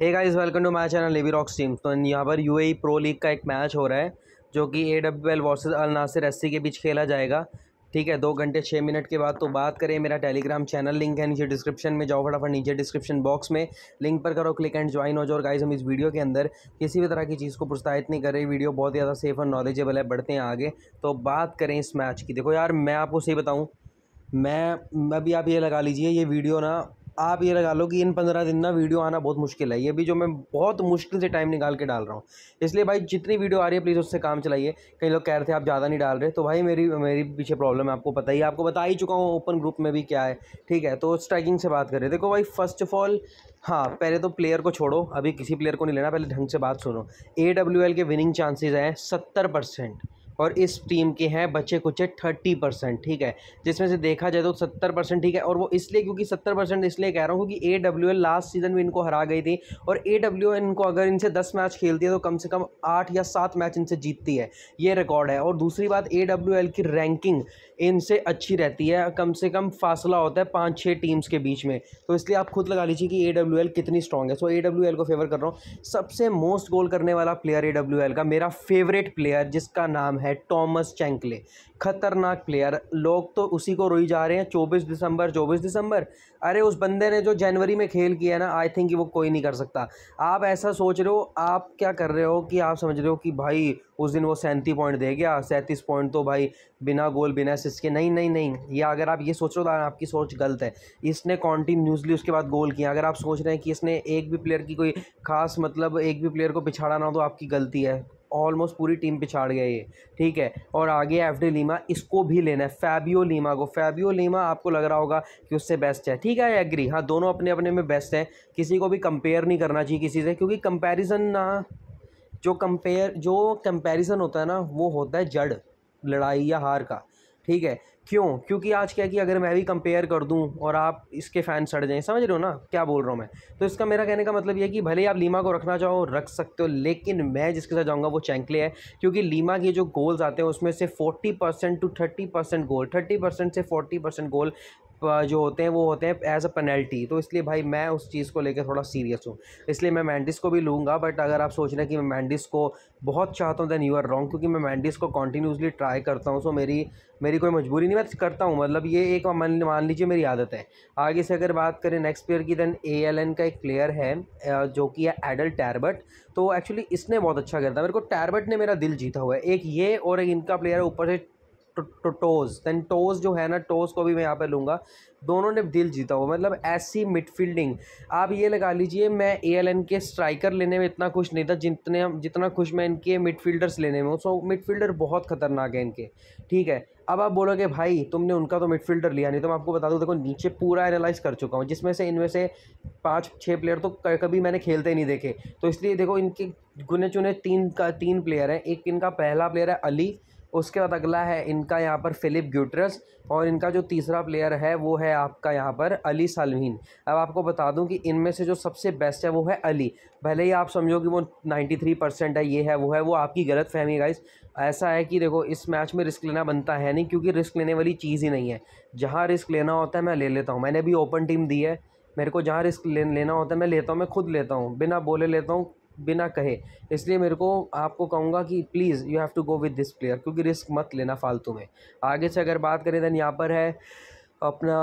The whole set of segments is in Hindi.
hey guys welcome to my channel Levi rocks team तो यहाँ पर यूएई प्रो लीग का एक मैच हो रहा है जो कि A W L versus Al Nasr S के बीच खेला जाएगा ठीक है दो घंटे छः मिनट के बाद तो बात करें मेरा टेलीग्राम चैनल लिंक है नीचे डिस्क्रिप्शन में जाओ फटाफट नीचे डिस्क्रिप्शन बॉक्स में लिंक पर करो क्लिक एंड ज्वाइन हो जाओ और गाइज हम इस वीडियो के अंदर किसी भी तरह की चीज़ को प्रोत्साहित नहीं कर रहे वीडियो बहुत ज़्यादा सेफ और नॉलेजेबल है बढ़ते हैं आगे तो बात करें इस मैच की देखो यार मैं आपको सही बताऊँ मैं अभी आप ये लगा लीजिए ये वीडियो ना आप ये लगा लो कि इन पंद्रह दिन ना वीडियो आना बहुत मुश्किल है ये भी जो मैं बहुत मुश्किल से टाइम निकाल के डाल रहा हूँ इसलिए भाई जितनी वीडियो आ रही है प्लीज़ उससे काम चलाइए कई लोग कह रहे थे आप ज़्यादा नहीं डाल रहे तो भाई मेरी मेरी पीछे प्रॉब्लम है आपको पता ही आपको बता ही चुका हूँ ओपन ग्रुप में भी क्या है ठीक है तो स्ट्राइकिंग से बात करें देखो भाई फर्स्ट ऑफ ऑल हाँ पहले तो प्लेयर को छोड़ो अभी किसी प्लेयर को नहीं लेना पहले ढंग से बात सुनो ए के विनिंग चांसेज हैं सत्तर परसेंट और इस टीम के हैं बचे कुछ थर्टी परसेंट ठीक है जिसमें से देखा जाए तो सत्तर परसेंट ठीक है और वो इसलिए क्योंकि सत्तर परसेंट इसलिए कह रहा हूँ क्योंकि A W L last season में इनको हरा गई थी और ए डब्ल्यू एल इनको अगर इनसे दस मैच खेलती है तो कम से कम आठ या सात मैच इनसे जीतती है ये रिकॉर्ड है और दूसरी बात ए डब्ल्यू एल की रैंकिंग इनसे अच्छी रहती है कम से कम फासला होता है पाँच छः टीम्स के बीच में तो इसलिए आप खुद लगा लीजिए कि ए डब्ल्यू एल कितनी स्ट्रॉन्ग है सो ए डब्ल्यू एल को फेवर कर रहा हूँ सबसे मोस्ट गोल करने वाला प्लेयर ए डब्ल्यू एल का मेरा फेवरेट प्लेयर जिसका नाम है है टॉमस चैंकले खतरनाक प्लेयर लोग तो उसी को रोई जा रहे हैं चौबीस दिसंबर चौबीस दिसंबर अरे उस बंदे ने जो जनवरी में खेल किया ना आई थिंक वो कोई नहीं कर सकता आप ऐसा सोच रहे हो आप क्या कर रहे हो कि आप समझ रहे हो कि भाई उस दिन वो सैंतीस पॉइंट दे गया सैंतीस पॉइंट तो भाई बिना गोल बिना सिस के नहीं नहीं नहीं ये अगर आप ये सोच रहे हो तो आपकी सोच गलत है इसने कॉन्टीन्यूसली उसके बाद गोल किया अगर आप सोच रहे हैं कि इसने एक भी प्लेयर की कोई खास मतलब एक भी प्लेयर को पिछाड़ा ना हो तो आपकी गलती है ऑलमोस्ट पूरी टीम पिछाड़ गया ये ठीक है और आगे एफ डी लीमा इसको भी लेना है फैबियो लीमा को फैबियो लीमा आपको लग रहा होगा कि उससे बेस्ट है ठीक है आई एग्री हाँ दोनों अपने अपने में बेस्ट है किसी को भी कंपेयर नहीं करना चाहिए किसी से क्योंकि कंपेरिज़न ना जो कंपेयर जो कंपेरिज़न होता है ना वो होता है जड़ लड़ाई या हार का ठीक है क्यों क्योंकि आज क्या है कि अगर मैं भी कंपेयर कर दूं और आप इसके फ़ैन सड़ जाएं समझ रहे हो ना क्या बोल रहा हूँ मैं तो इसका मेरा कहने का मतलब यह है कि भले ही आप लीमा को रखना चाहो रख सकते हो लेकिन मैं जिसके साथ जाऊँगा वो चैंकले है क्योंकि लीमा के जो गोल्स आते हैं उसमें से forty percent to thirty percent goal thirty percent से फोर्टी परसेंट गोल जो होते हैं वो होते हैं एज अ पेनल्टी तो इसलिए भाई मैं उस चीज़ को लेकर थोड़ा सीरियस हूँ इसलिए मैं मैंडिस को भी लूँगा बट अगर आप सोच रहे हैं कि मैं मैंडिस को बहुत चाहता हूँ देन यू आर रॉन्ग क्योंकि मैं मैंडिस को कॉन्टीन्यूसली ट्राई करता हूँ सो मेरी मेरी कोई मजबूरी नहीं मैं करता हूँ मतलब ये एक मान मान लीजिए मेरी आदत है आगे से अगर बात करें नेक्स्ट प्लेयर की देन ए एल एन का एक प्लेयर है जो कि है एडल टैरबट तो एक्चुअली इसने बहुत अच्छा करता है मेरे को टैरबट ने मेरा दिल जीता हुआ है एक ये और एक इनका प्लेयर है ऊपर से टोज दैन टोज जो है ना टोज को भी मैं यहाँ पर लूँगा दोनों ने दिल जीता हुआ मतलब ऐसी मिडफील्डिंग आप ये लगा लीजिए मैं ए के स्ट्राइकर लेने में इतना खुश नहीं था जितने जितना खुश मैं इनके मिडफील्डर्स लेने में हूँ सो मिडफील्डर बहुत खतरनाक है इनके ठीक है अब आप बोलोगे भाई तुमने उनका तो मिडफील्डर लिया नहीं तो मैं आपको बता दूँ देखो नीचे पूरा एनालाइज कर चुका हूँ जिसमें से इनमें से पाँच छः प्लेयर तो कभी मैंने खेलते नहीं देखे तो इसलिए देखो इनके गुने चुने तीन का तीन प्लेयर हैं एक इनका पहला प्लेयर है अली उसके बाद अगला है इनका यहाँ पर फ़िलिप ग्यूटरस और इनका जो तीसरा प्लेयर है वो है आपका यहाँ पर अली सालमीन अब आपको बता दूं कि इनमें से जो सबसे बेस्ट है वो है अली भले ही आप समझो कि वो 93 परसेंट है ये है वो है वो आपकी गलत फहमी गाइस ऐसा है कि देखो इस मैच में रिस्क लेना बनता है नहीं क्योंकि रिस्क लेने वाली चीज़ ही नहीं है जहाँ रिस्क लेना होता है मैं ले लेता हूँ मैंने भी ओपन टीम दी है मेरे को जहाँ रिस्क लेना होता है मैं लेता हूँ मैं खुद लेता हूँ बिना बोले लेता हूँ बिना कहे इसलिए मेरे को आपको कहूँगा कि please you have to go with this player क्योंकि रिस्क मत लेना फालतू में आगे से अगर बात करें दैन यहाँ पर है अपना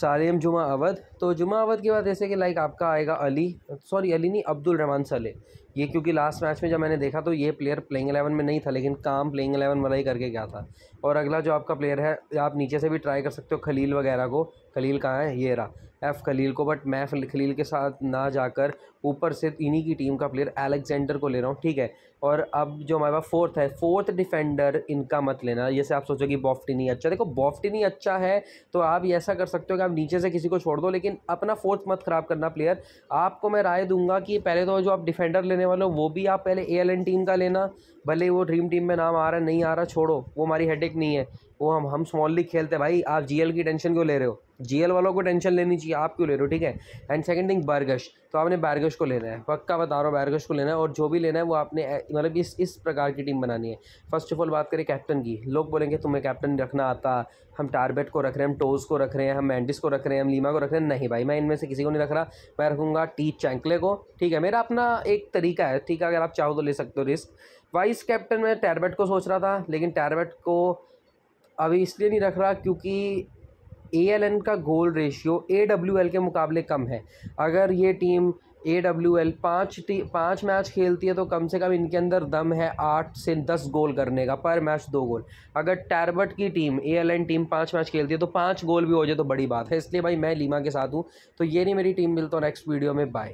सालेम जुमा अवध तो जुमा अवध के बाद जैसे कि लाइक आपका आएगा अली सॉरी अली नहीं अब्दुल रहमान सले ये क्योंकि लास्ट मैच में जब मैंने देखा तो ये प्लेयर प्लेइंग एलेवन में नहीं था लेकिन काम प्लेइंग एलेवन वाला ही करके गया था और अगला जो आपका प्लेयर है आप नीचे से भी ट्राई कर सकते हो खलील वगैरह को खलील कहाँ है ये रहा एफ़ खलील को बट मैं खलील के साथ ना जाकर ऊपर से इन्हीं की टीम का प्लेयर एलेक्जेंडर को ले रहा हूँ ठीक है और अब जो हमारे पास फोर्थ है फोर्थ डिफेंडर इनका मत लेना जैसे आप सोचो कि बॉफ्टिनी अच्छा देखो बॉफ्टिनी अच्छा है तो आप ऐसा कर सकते हो कि आप नीचे से किसी को छोड़ दो लेकिन अपना फोर्थ मत ख़राब करना प्लेयर आपको मैं राय दूंगा कि पहले तो जो आप डिफेंडर लेने लेने वाले हो वो भी आप पहले ए टीम का लेना भले वो ड्रीम टीम में नाम आ रहा नहीं आ रहा छोड़ो वो हमारी हेडेक नहीं है वो हम हम स्मॉल लीग खेलते हैं भाई आप जीएल की टेंशन क्यों ले रहे हो जीएल वालों को टेंशन लेनी चाहिए आप क्यों ले रहे हो ठीक है एंड सेकंड थिंग बारगश तो आपने बारगश को लेना है पक्का बता रहा हूँ बारगश को लेना है और जो भी लेना है वो आपने मतलब इस इस प्रकार की टीम बनानी है फर्स्ट ऑफ ऑल बात करें कैप्टन की लोग बोलेंगे तुम्हें कैप्टन रखना आता हम टारबेट को रख रहे हैं हम टोज को रख रहे हैं हम मैंडिस को रख रहे हैं हम लीमा को रख रहे हैं नहीं भाई मैं इनमें से किसी को नहीं रख रहा मैं रखूँगा टी चैंकले को ठीक है मेरा अपना एक तरीका है ठीक है अगर आप चाहो तो ले सकते हो रिस्क वाइस कैप्टन में टैरबेट को सोच रहा था लेकिन टैरबेट को अभी इसलिए नहीं रख रहा क्योंकि ए एल एन का goal ratio A W L के मुकाबले कम है अगर ये टीम ए डब्ल्यू एल पाँच टी पाँच मैच खेलती है तो कम से कम इनके अंदर दम है आठ से दस गोल करने का पर मैच दो गोल अगर टैरबट की team A L N team पाँच मैच खेलती है तो पाँच गोल भी हो जाए तो बड़ी बात है इसलिए भाई मैं लीमा के साथ हूँ तो ये नहीं मेरी टीम मिलता तो नेक्स्ट वीडियो में बाय